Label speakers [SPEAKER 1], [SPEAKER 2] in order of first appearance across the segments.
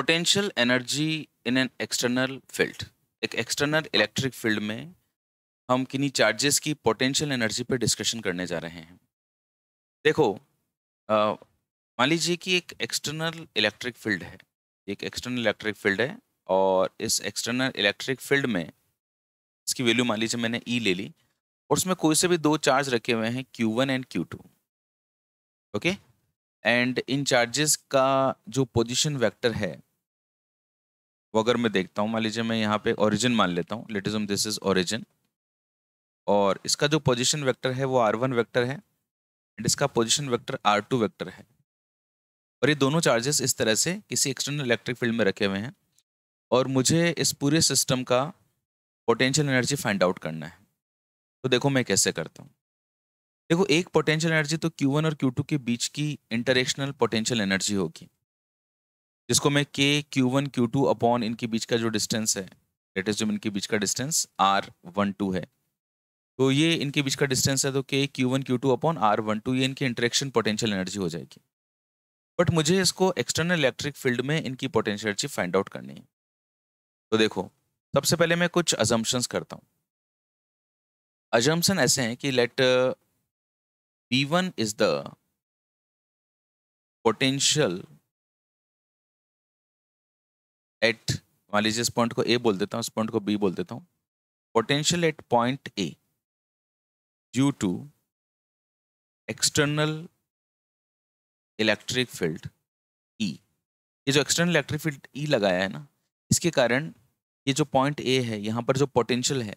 [SPEAKER 1] Potential energy in an external field एक external electric field में हम किन्हीं चार्जेस की पोटेंशियल एनर्जी पर डिस्कशन करने जा रहे हैं देखो मान लीजिए कि एक एक्सटर्नल इलेक्ट्रिक फील्ड है एक एक्सटर्नल इलेक्ट्रिक फील्ड है और इस एक्सटर्नल इलेक्ट्रिक फील्ड में इसकी वैल्यू मान लीजिए मैंने ई e ले ली और उसमें कोई से भी दो चार्ज रखे हुए हैं Q one and Q two okay and इन चार्जेस का जो पोजिशन वैक्टर है वो अगर मैं देखता हूँ मान लीजिए मैं यहाँ पे ओरिजिन मान लेता हूँ लेटिज्म दिस इज ओरिजिन और इसका जो पोजिशन वैक्टर है वो आर वन वैक्टर है एंड इसका position vector R two vector है और ये दोनों चार्जेस इस तरह से किसी एक्सटर्नल इलेक्ट्रिक फील्ड में रखे हुए हैं और मुझे इस पूरे सिस्टम का पोटेंशियल एनर्जी फाइंड आउट करना है तो देखो मैं कैसे करता हूँ देखो एक पोटेंशियल एनर्जी तो Q1 और Q2 के बीच की इंटरेक्शनल पोटेंशियल एनर्जी होगी जिसको मैं K Q one Q two upon इनके बीच का जो डिस्टेंस है लेटेस्ट जो इनके बीच का डिस्टेंस आर वन टू है तो ये इनके बीच का डिस्टेंस है तो K Q one Q two upon R one two ये इनकी इंटरेक्शन पोटेंशियल एनर्जी हो जाएगी बट मुझे इसको एक्सटर्नल इलेक्ट्रिक फील्ड में इनकी पोटेंशियल एनर्जी फाइंड आउट करनी है तो देखो सबसे पहले मैं कुछ अजम्पन्स करता हूँ अजम्पन ऐसे हैं कि let B one is the potential at मान लीजिए इस पॉइंट को ए बोल देता हूँ इस पॉइंट को बी बोल देता हूँ potential at point A due to external electric field E ये जो एक्सटर्नल इलेक्ट्रिक फील्ड ई लगाया है ना इसके कारण ये जो पॉइंट ए है यहाँ पर जो पोटेंशियल है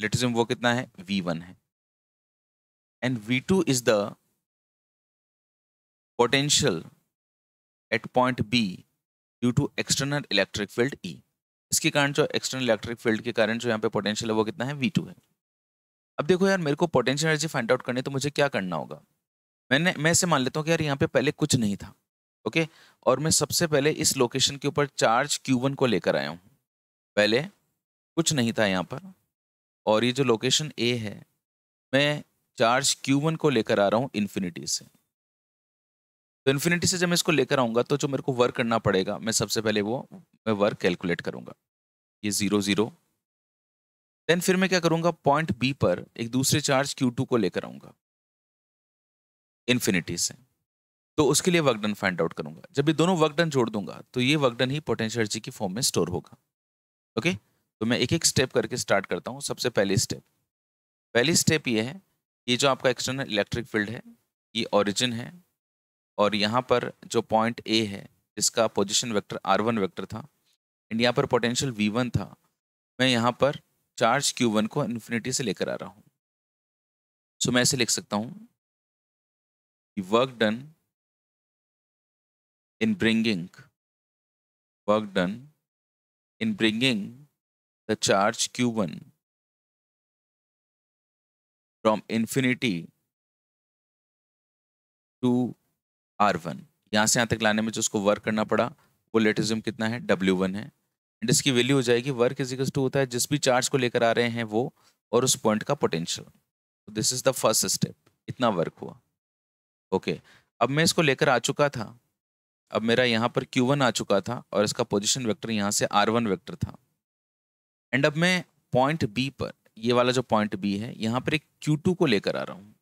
[SPEAKER 1] लेटिज्म वो कितना है वी वन है and V two is the potential at point B due to external electric field E इसके कारण जो एक्सटर्नल इलेक्ट्रिक फील्ड के कारण जो यहाँ पे पोटेंशियल है वो कितना है वी टू है अब देखो यार मेरे को पोटेंशियल एनर्जी फाइंड आउट करनी तो मुझे क्या करना होगा मैंने मैं इसे मान लेता हूँ कि यार यहाँ पे पहले कुछ नहीं था ओके और मैं सबसे पहले इस लोकेशन के ऊपर चार्ज क्यू वन को लेकर आया हूँ पहले कुछ नहीं था यहाँ पर और ये जो लोकेशन ए है मैं चार्ज क्यू वन को लेकर आ रहा हूँ इन्फिनिटी से तो इन्फिनिटी से जब मैं इसको लेकर आऊँगा तो जो मेरे को वर्क करना पड़ेगा मैं सबसे पहले वो मैं वर्क कैलकुलेट करूँगा ये ज़ीरो ज़ीरो देन फिर मैं क्या करूँगा पॉइंट बी पर एक दूसरे चार्ज क्यू टू को लेकर आऊँगा इन्फिनिटी से तो उसके लिए वर्क डन फाइंड आउट करूंगा जब ये दोनों वर्क डन जोड़ दूंगा तो ये वर्क डन ही पोटेंशियल एनर्जी की फॉर्म में स्टोर होगा ओके तो मैं एक एक स्टेप करके स्टार्ट करता हूँ सबसे पहली स्टेप पहली स्टेप ये है ये जो आपका एक्सटर्नल इलेक्ट्रिक फील्ड है ये ओरिजिन है और यहाँ पर जो पॉइंट ए है जिसका position vector R one vector था एंड यहाँ पर पोटेंशियल वी वन था मैं यहाँ पर चार्ज क्यू वन को इन्फिनिटी से लेकर आ रहा हूँ सो so, मैं ऐसे लिख सकता हूँ work done
[SPEAKER 2] bringing work done in bringing the charge Q q1
[SPEAKER 1] from infinity to R one यहाँ से यहाँ तक लाने में जो उसको वर्क करना पड़ा वो लेटिज्म कितना है डब्ल्यू वन है एंड इसकी वैल्यू हो जाएगी वर्क इज टू होता है जिस भी चार्ज को लेकर आ रहे हैं वो और उस पॉइंट का potential this is the first step इतना वर्क हुआ ओके okay. अब मैं इसको लेकर आ चुका था अब मेरा यहाँ पर वन आ चुका था और इसका पोजिशन वैक्टर यहाँ से वन वैक्टर था एंड अब मैं पॉइंट बी पर ये वाला जो पॉइंट बी है यहाँ पर एक टू को लेकर आ रहा हूँ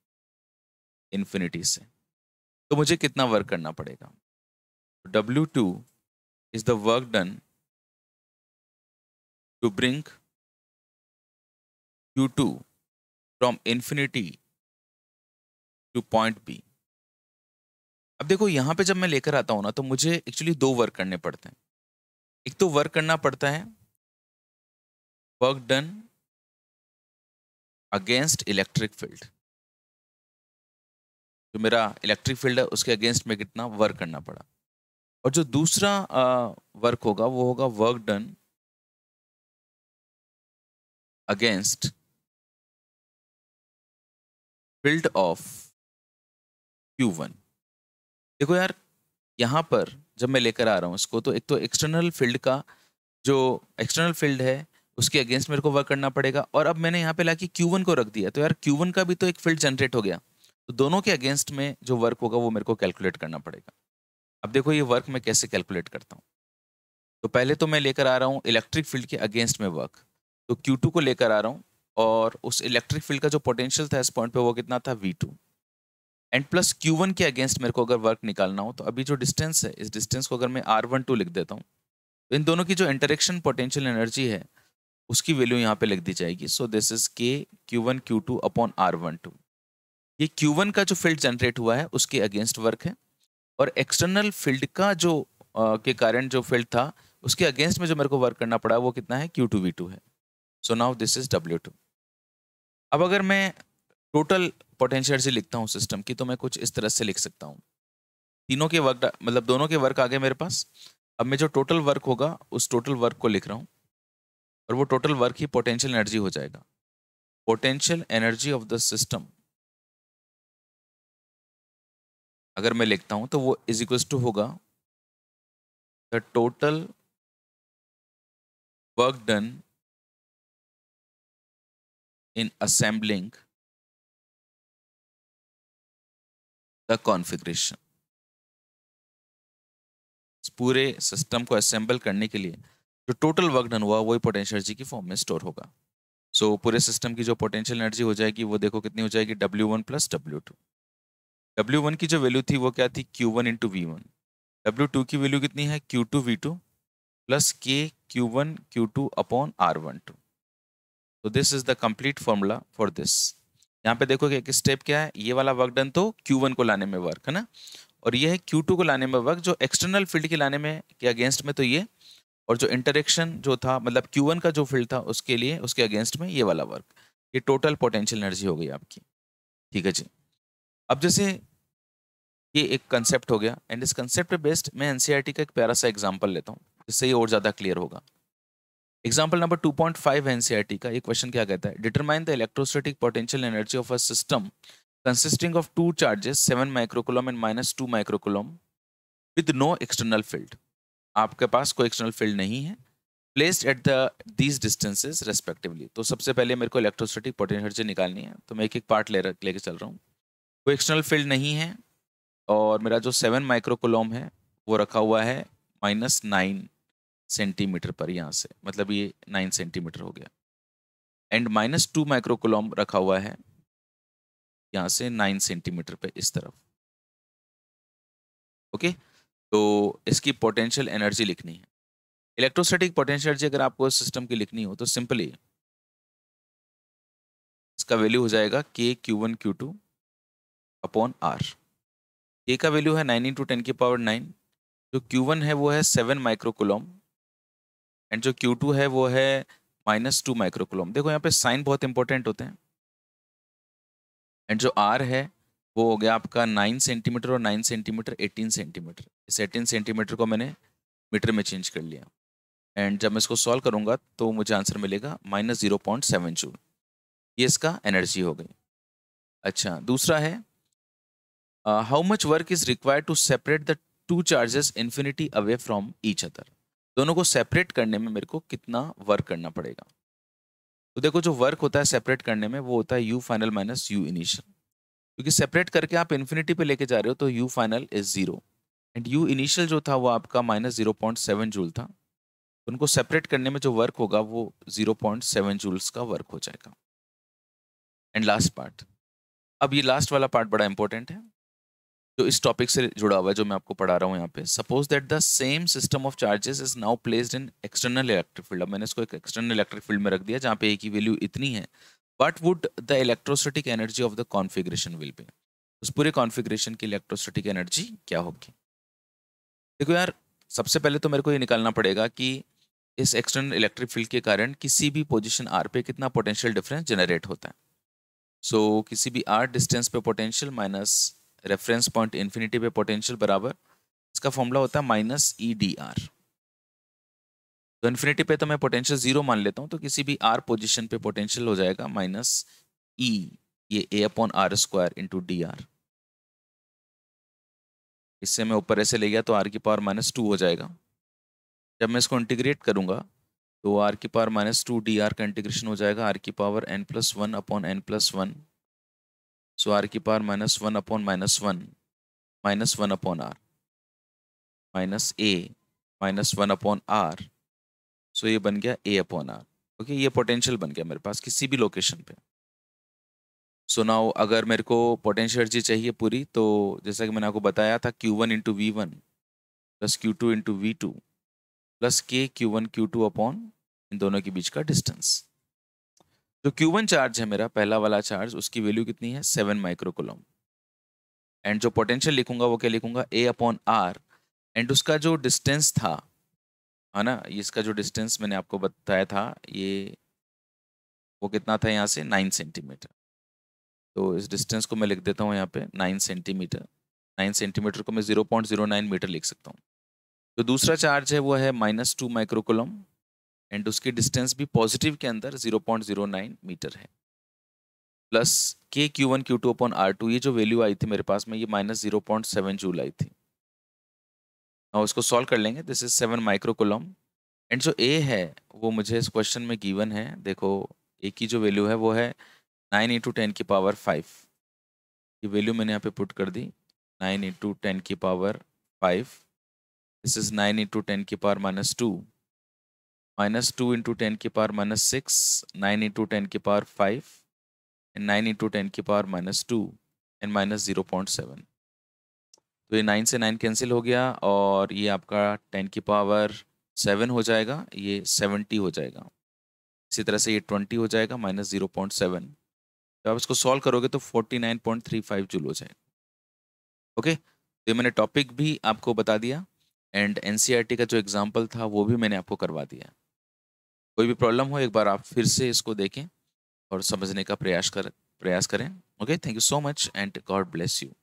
[SPEAKER 1] इन्फिनिटी से तो मुझे कितना वर्क करना पड़ेगा W two is the work done
[SPEAKER 2] to bring Q two
[SPEAKER 1] from infinity to point B अब देखो यहाँ पे जब मैं लेकर आता हूँ ना तो मुझे एक्चुअली दो वर्क करने पड़ते हैं एक तो वर्क करना पड़ता है work done against electric field जो मेरा इलेक्ट्रिक फील्ड है उसके अगेंस्ट में कितना वर्क करना पड़ा और जो दूसरा वर्क होगा वो होगा work
[SPEAKER 2] done against
[SPEAKER 1] field of Q one देखो यार यहाँ पर जब मैं लेकर आ रहा हूँ इसको तो एक तो एक्सटर्नल फील्ड का जो एक्सटर्नल फील्ड है उसके अगेंस्ट मेरे को वर्क करना पड़ेगा और अब मैंने यहाँ पे लाके वन को रख दिया तो यार क्यू वन का भी तो एक फील्ड जनरेट हो गया तो दोनों के अगेंस्ट में जो वर्क होगा वो मेरे को कैलकुलेट करना पड़ेगा अब देखो ये वर्क मैं कैसे कैलकुलेट करता हूँ तो पहले तो मैं लेकर आ रहा हूँ इलेक्ट्रिक फील्ड के अगेंस्ट में वर्क तो Q2 को लेकर आ रहा हूँ और उस इलेक्ट्रिक फील्ड का जो पोटेंशियल था इस पॉइंट पे वो कितना था V2 एंड प्लस Q1 के अगेंस्ट मेरे को अगर वर्क निकालना हो तो अभी जो डिस्टेंस है इस डिस्टेंस को अगर मैं R12 लिख देता हूँ तो इन दोनों की जो इंटरेक्शन पोटेंशियल एनर्जी है उसकी वैल्यू यहाँ पे लिख दी जाएगी so this is K Q one Q two upon R one two ये Q1 का जो फील्ड जनरेट हुआ है उसके अगेंस्ट वर्क है और एक्सटर्नल फील्ड का जो आ, के कारण जो फील्ड था उसके अगेंस्ट में जो मेरे को वर्क करना पड़ा वो कितना है क्यू टू वी टू है so now this is W two अब अगर मैं टोटल पोटेंशियल से लिखता हूँ सिस्टम की तो मैं कुछ इस तरह से लिख सकता हूँ तीनों के वर्क मतलब दोनों के वर्क आ गए मेरे पास अब मैं जो टोटल वर्क होगा उस टोटल वर्क को लिख रहा हूँ और वो टोटल वर्क ही पोटेंशियल एनर्जी हो जाएगा potential
[SPEAKER 2] energy of the system अगर मैं लिखता हूं तो वो इज इक्वल्स टू होगा the total work done in assembling the configuration
[SPEAKER 1] पूरे सिस्टम को असेंबल करने के लिए जो टोटल वर्क डन हुआ वही पोटेंशियल एनर्जी की फॉर्म में स्टोर होगा सो so, पूरे सिस्टम की जो पोटेंशियल एनर्जी हो जाएगी वो देखो कितनी हो जाएगी W1 one plus W two W one की जो वैल्यू थी वो क्या थी Q one into V one W two की वैल्यू कितनी है Q two V two plus K Q one Q two upon R one two तो this is the complete formula for this यहाँ पे देखो एक स्टेप क्या है ये वाला वर्क डन तो क्यू वन को लाने में वर्क है ना और ये है क्यू टू को लाने में वर्क जो एक्सटर्नल फील्ड के लाने में के अगेंस्ट में तो ये और जो इंटरेक्शन जो था मतलब क्यू वन का जो फील्ड था उसके लिए उसके अगेंस्ट में ये वाला वर्क ये टोटल पोटेंशियल एनर्जी हो गई आपकी ठीक है जी अब जैसे ये एक कंसेप्ट हो गया एंड इस कंसेप्ट बेस्ड मैं एनसीईआरटी e का एक प्यारा सा एग्जांपल लेता हूँ जिससे ये और ज़्यादा क्लियर होगा example number 2.5 point five NCERT का ये क्वेश्चन क्या कहता है determine the electrostatic potential energy of a system consisting of two charges seven microcoulomb and minus two microcoulomb with no external field आपके पास कोई एक्सटर्नल फील्ड नहीं है placed at the these distances respectively तो सबसे पहले मेरे को इलेक्ट्रोस्टैटिक पोटेंशियल निकालनी है तो मैं एक एक पार्ट ले लेके चल रहा हूँ कोई एक्सटर्नल फील्ड नहीं है और मेरा जो सेवन माइक्रोकोलॉम है वो रखा हुआ है माइनस नाइन सेंटीमीटर पर यहाँ से मतलब ये नाइन सेंटीमीटर हो गया एंड माइनस टू माइक्रोकोलॉम रखा हुआ है यहाँ से नाइन सेंटीमीटर पे इस तरफ ओके तो इसकी पोटेंशियल एनर्जी लिखनी है इलेक्ट्रोस्टैटिक पोटेंशियल एनर्जी अगर आपको सिस्टम की लिखनी हो तो सिंपली इसका वैल्यू हो जाएगा K Q one Q two upon R के का वैल्यू है नाइन इंटू टेन की पावर नाइन जो क्यू वन है वो है सेवन माइक्रोकुलम एंड जो क्यू टू है वो है माइनस टू माइक्रोकुलम देखो यहाँ पे साइन बहुत इंपॉर्टेंट होते हैं एंड जो आर है वो हो गया आपका नाइन सेंटीमीटर और नाइन सेंटीमीटर एटीन सेंटीमीटर इस एटीन सेंटीमीटर को मैंने मीटर में चेंज कर लिया एंड जब मैं इसको सॉल्व करूँगा तो मुझे आंसर मिलेगा minus zero point seven joule ये इसका एनर्जी हो गई अच्छा दूसरा है uh, how much work is required to separate the two charges infinity away from each other दोनों को सेपरेट करने में मेरे को कितना वर्क करना पड़ेगा तो देखो जो वर्क होता है सेपरेट करने में वो होता है U final minus U initial क्योंकि सेपरेट करके आप इन्फिनिटी पे लेके जा रहे हो तो U final is zero and U initial जो था वो आपका minus zero point seven joule था उनको सेपरेट करने में जो वर्क होगा वो जीरो पॉइंट सेवन जूल्स का वर्क हो जाएगा एंड लास्ट पार्ट अब ये लास्ट वाला पार्ट बड़ा इंपॉर्टेंट है जो इस टॉपिक से जुड़ा हुआ है जो मैं आपको पढ़ा रहा हूँ यहाँ पे suppose that the same system of charges is now placed in external electric field अब मैंने इसको एक एक्सटर्नल इलेक्ट्रिक फील्ड में रख दिया जहाँ पे ए की वैल्यू इतनी है but would the electrostatic energy of the configuration will be उस पूरे कॉन्फिग्रेशन की इलेक्ट्रोसिटिक एनर्जी क्या होगी देखो यार सबसे पहले तो मेरे को ये निकालना पड़ेगा कि इस एक्सटर्नल इलेक्ट्रिक फील्ड के कारण किसी भी पोजिशन आर पे कितना पोटेंशियल डिफरेंस जनरेट होता है सो so, किसी भी आर डिस्टेंस पे potential minus reference point infinity पे पोटेंशियल बराबर इसका फॉर्मूला होता है माइनस ई डी आर तो इन्फिनिटी पे तो मैं पोटेंशियल जीरो मान लेता हूँ तो किसी भी आर पोजिशन पे पोटेंशियल हो जाएगा माइनस ई e, ये A upon R square into D R इससे मैं ऊपर ऐसे ले गया तो आर की पावर माइनस टू हो जाएगा जब मैं इसको इंटीग्रेट करूँगा तो आर की power minus two D R का इंटीग्रेशन हो जाएगा आर की power N plus one upon N plus one so R की power minus one upon minus one minus one upon R minus A minus one upon R so ये बन गया A upon R okay ये potential बन गया मेरे पास किसी भी लोकेशन पे सो so नाउ अगर मेरे को पोटेंशियल एनर्जी चाहिए पूरी तो जैसा कि मैंने आपको बताया था Q one into V one plus Q two into V two plus K Q one Q two upon इन दोनों के बीच का डिस्टेंस जो तो Q1 चार्ज है मेरा पहला वाला चार्ज उसकी वैल्यू कितनी है सेवन माइक्रोकोलम एंड जो पोटेंशियल लिखूंगा वो क्या लिखूंगा ए अपॉन आर एंड उसका जो डिस्टेंस था है ना इसका जो डिस्टेंस मैंने आपको बताया था ये वो कितना था यहाँ से नाइन सेंटीमीटर तो इस डिस्टेंस को मैं लिख देता हूँ यहाँ पे नाइन सेंटीमीटर नाइन सेंटीमीटर को मैं zero point zero nine metre लिख सकता हूँ जो तो दूसरा चार्ज है वो है माइनस टू माइक्रोकोलम एंड उसकी डिस्टेंस भी पॉजिटिव के अंदर 0.09 मीटर है plus K Q one Q two upon R two ये जो वैल्यू आई थी मेरे पास में ये minus zero point seven joule आई थी और उसको सॉल्व कर लेंगे this is seven microcoulomb and जो ए है वो मुझे इस क्वेश्चन में गिवन है देखो ए की जो वैल्यू है वो है नाइन इंटू टेन की पावर फाइव ये वैल्यू मैंने यहाँ पे पुट कर दी नाइन इंटू टेन की power five this is nine into ten की power minus two minus two into ten की power minus six nine into ten की power five and nine into ten की power minus two and minus zero point seven तो ये nine से nine cancel हो गया और ये आपका टेन की पावर सेवन हो जाएगा ये सेवेंटी हो जाएगा इसी तरह से ये ट्वेंटी हो जाएगा माइनस ज़ीरो पॉइंट सेवन तो आप इसको सॉल्व करोगे तो forty nine point three five joule हो जाएगा ओके तो ये मैंने टॉपिक भी आपको बता दिया एंड एन e का जो एग्जाम्पल था वो भी मैंने आपको करवा दिया कोई भी प्रॉब्लम हो एक बार आप फिर से इसको देखें और समझने का प्रयास कर प्रयास करें okay thank you so much and God bless you